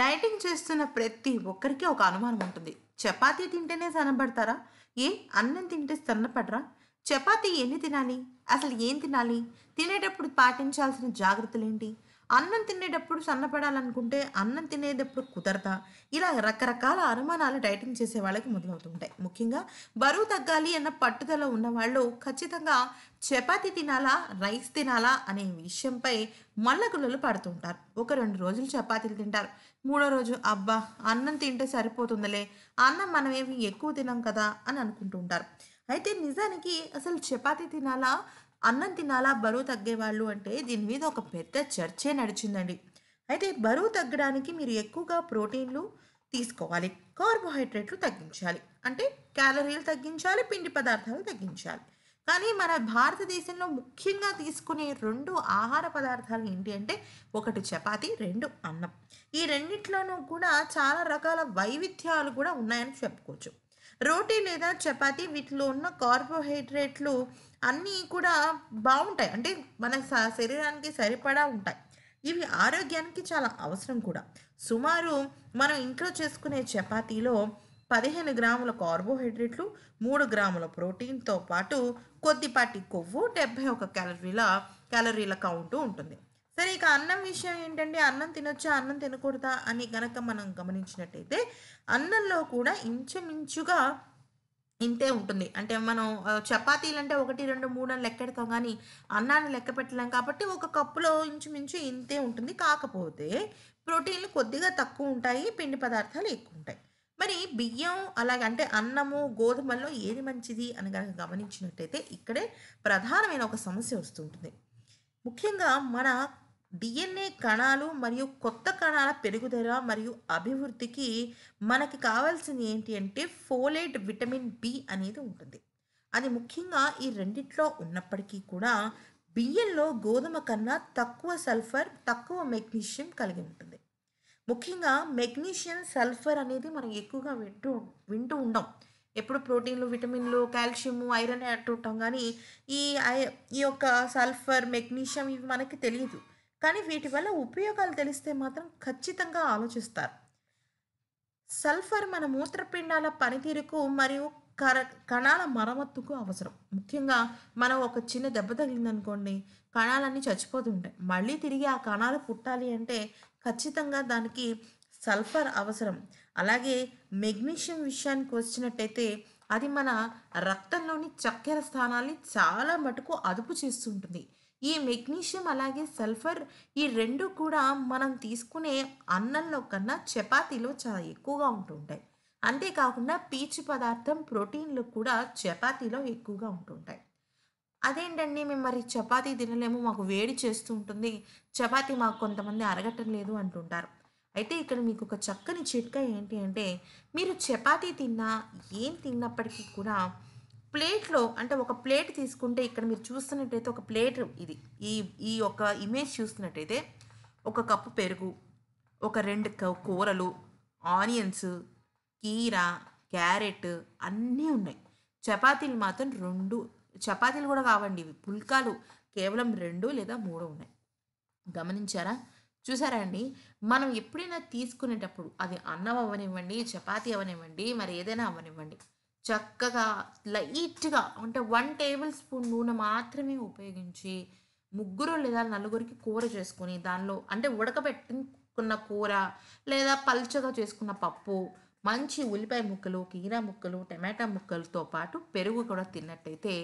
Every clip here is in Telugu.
డైటింగ్ చేస్తున్న ప్రతి ఒక్కరికి ఒక అనుమానం ఉంటుంది చపాతీ తింటేనే సన్నబడతారా ఏ అన్నం తింటే సన్నపడరా చపాతీ ఎన్ని తినాలి అసలు ఏం తినాలి తినేటప్పుడు పాటించాల్సిన జాగ్రత్తలేంటి అన్నం తినేటప్పుడు సన్నపడాలనుకుంటే అన్నం తినేటప్పుడు కుదరదా ఇలా రకరకాల అనుమానాలు డైటింగ్ చేసే వాళ్ళకి మొదలవుతుంటాయి ముఖ్యంగా బరువు తగ్గాలి అన్న పట్టుదల ఉన్న వాళ్ళు ఖచ్చితంగా చపాతి తినాలా రైస్ తినాలా అనే విషయంపై మల్లకులలు పడుతుంటారు ఒక రెండు రోజులు చపాతీలు తింటారు మూడో రోజు అబ్బా అన్నం తింటే సరిపోతుందిలే అన్నం మనమేమి ఎక్కువ తినాం కదా అని అనుకుంటుంటారు అయితే నిజానికి అసలు చపాతీ తినాలా అన్నం తినాలా బరువు తగ్గేవాళ్ళు అంటే దీని మీద ఒక పెద్ద చర్చే నడిచిందండి అయితే బరువు తగ్గడానికి మీరు ఎక్కువగా ప్రోటీన్లు తీసుకోవాలి కార్బోహైడ్రేట్లు తగ్గించాలి అంటే క్యాలరీలు తగ్గించాలి పిండి పదార్థాలు తగ్గించాలి కానీ మన భారతదేశంలో ముఖ్యంగా తీసుకునే రెండు ఆహార పదార్థాలు ఏంటి అంటే ఒకటి చపాతి రెండు అన్నం ఈ రెండిట్లోనూ కూడా చాలా రకాల వైవిధ్యాలు కూడా ఉన్నాయని చెప్పుకోవచ్చు రోటీ లేదా చపాతీ వీటిలో ఉన్న కార్బోహైడ్రేట్లు అన్నీ కూడా బాగుంటాయి అంటే మన శరీరానికి సరిపడా ఉంటాయి ఇవి ఆరోగ్యానికి చాలా అవసరం కూడా సుమారు మనం ఇంట్లో చేసుకునే చపాతీలో పదిహేను గ్రాముల కార్బోహైడ్రేట్లు మూడు గ్రాముల ప్రోటీన్తో పాటు కొద్దిపాటి కొవ్వు డెబ్బై ఒక క్యాలరీల క్యాలరీల కౌంటు ఉంటుంది సరే ఇక అన్నం విషయం ఏంటంటే అన్నం తినొచ్చా అన్నం తినకూడదా అని గనక మనం గమనించినట్టయితే అన్నంలో కూడా ఇంచుమించుగా ఇంతే ఉంటుంది అంటే మనం చపాతీలు అంటే ఒకటి రెండు మూడు అని లెక్కెడతాం కానీ అన్నాన్ని లెక్క పెట్టలేం కాబట్టి ఒక కప్పులో ఇంచుమించు ఇంతే ఉంటుంది కాకపోతే ప్రోటీన్లు కొద్దిగా తక్కువ ఉంటాయి పిండి పదార్థాలు ఎక్కువ ఉంటాయి మరి బియ్యం అలాగే అంటే అన్నము గోధుమల్లో ఏది మంచిది అని కనుక గమనించినట్టయితే ఇక్కడే ప్రధానమైన ఒక సమస్య వస్తుంటుంది ముఖ్యంగా మన డిఎన్ఏ కణాలు మరియు కొత్త కణాల పెరుగుదల మరియు అభివృద్ధికి మనకి కావాల్సింది ఏంటి అంటే ఫోలేట్ విటమిన్ బి అనేది ఉంటుంది అది ముఖ్యంగా ఈ రెండిట్లో ఉన్నప్పటికీ కూడా బియ్యంలో గోధుమ కన్నా తక్కువ సల్ఫర్ తక్కువ మెగ్నీషియం కలిగి ఉంటుంది ముఖ్యంగా మెగ్నీషియం సల్ఫర్ అనేది మనం ఎక్కువగా వింటూ వింటూ ఉండం ఎప్పుడు ప్రోటీన్లు విటమిన్లు కాల్షియం ఐరన్ అంటుంటాం కానీ ఈ ఈ యొక్క సల్ఫర్ మెగ్నీషియం ఇవి మనకి తెలియదు కానీ వీటి వల్ల ఉపయోగాలు తెలిస్తే మాత్రం ఖచ్చితంగా ఆలోచిస్తారు సల్ఫర్ మన మూత్రపిండాల పనితీరుకు మరియు కర కణాల మరమ్మత్తుకు అవసరం ముఖ్యంగా మనం ఒక చిన్న దెబ్బ తగిలిందనుకోండి కణాలన్నీ చచ్చిపోతుంటాయి మళ్ళీ తిరిగి ఆ కణాలు పుట్టాలి అంటే ఖచ్చితంగా దానికి సల్ఫర్ అవసరం అలాగే మెగ్నీషియం విషయానికి వచ్చినట్టయితే అది మన రక్తంలోని చక్కెర స్థానాన్ని చాలా మటుకు అదుపు చేస్తుంటుంది ఈ మెగ్నీషియం అలాగే సల్ఫర్ ఈ రెండు కూడా మనం తీసుకునే అన్నంలో కన్నా చపాతీలో చాలా ఎక్కువగా ఉంటుంటాయి అంతేకాకుండా పీచు పదార్థం ప్రోటీన్లు కూడా చపాతీలో ఎక్కువగా ఉంటుంటాయి అదేంటండి మేము మరి చపాతీ తినలేము మాకు వేడి చేస్తూ ఉంటుంది చపాతీ మాకు కొంతమంది అరగటం లేదు అంటుంటారు అయితే ఇక్కడ మీకు ఒక చక్కని చిట్కా ఏంటి అంటే మీరు చపాతీ తిన్నా ఏం తిన్నప్పటికీ కూడా ప్లేట్లో అంటే ఒక ప్లేట్ తీసుకుంటే ఇక్కడ మీరు చూస్తున్నట్టయితే ఒక ప్లేట్ ఇది ఈ ఈ యొక్క ఇమేజ్ చూస్తున్నట్టయితే ఒక కప్పు పెరుగు ఒక రెండు కూరలు ఆనియన్స్ కీర క్యారెట్ అన్నీ ఉన్నాయి చపాతీలు మాత్రం రెండు చపాతీలు కూడా కావండి ఇవి పుల్కాలు కేవలం రెండు లేదా మూడు ఉన్నాయి గమనించారా చూసారా అండి మనం ఎప్పుడైనా తీసుకునేటప్పుడు అది అన్నం అవ్వనివ్వండి చపాతి అవనివ్వండి మరి ఏదైనా అవ్వనివ్వండి చక్కగా లైట్గా అంటే వన్ టేబుల్ స్పూన్ నూనె మాత్రమే ఉపయోగించి ముగ్గురు లేదా నలుగురికి కూర చేసుకొని దానిలో అంటే ఉడకబెట్టుకున్న కూర లేదా పల్చగా చేసుకున్న పప్పు మంచి ఉల్లిపాయ ముక్కలు కీరా ముక్కలు టమాటా ముక్కలతో పాటు పెరుగు కూడా తిన్నట్టయితే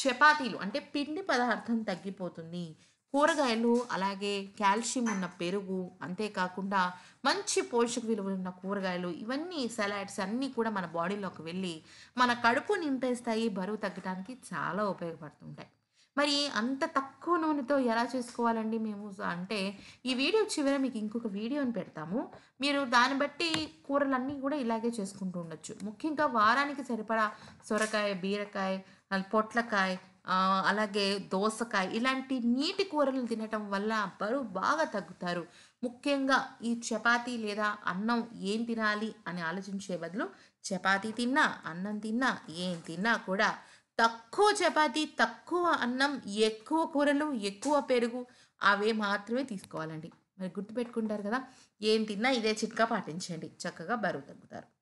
చపాతీలు అంటే పిండి పదార్థం తగ్గిపోతుంది కూరగాయలు అలాగే కాల్షియం ఉన్న పెరుగు అంతేకాకుండా మంచి పోషక విలువలు ఉన్న కూరగాయలు ఇవన్నీ సలాడ్స్ అన్నీ కూడా మన బాడీలోకి వెళ్ళి మన కడుపు నింపేస్తాయి బరువు తగ్గడానికి చాలా ఉపయోగపడుతుంటాయి మరి అంత తక్కువ నూనెతో ఎలా చేసుకోవాలండి మేము అంటే ఈ వీడియో చివర మీకు ఇంకొక వీడియోని పెడతాము మీరు దాన్ని బట్టి కూరలన్నీ కూడా ఇలాగే చేసుకుంటూ ఉండొచ్చు ముఖ్యంగా వారానికి సరిపడా సొరకాయ బీరకాయ పొట్లకాయ అలాగే దోసకాయ ఇలాంటి నీటి కూరలు తినటం వల్ల బరువు బాగా తగ్గుతారు ముఖ్యంగా ఈ చపాతి లేదా అన్నం ఏం తినాలి అని ఆలోచించే బదులు చపాతీ తిన్నా అన్నం తిన్నా ఏం తిన్నా కూడా తక్కువ చపాతి తక్కువ అన్నం ఎక్కువ కూరలు ఎక్కువ పెరుగు అవే మాత్రమే తీసుకోవాలండి మరి గుర్తుపెట్టుకుంటారు కదా ఏం తిన్నా ఇదే చిట్కా పాటించండి చక్కగా బరువు తగ్గుతారు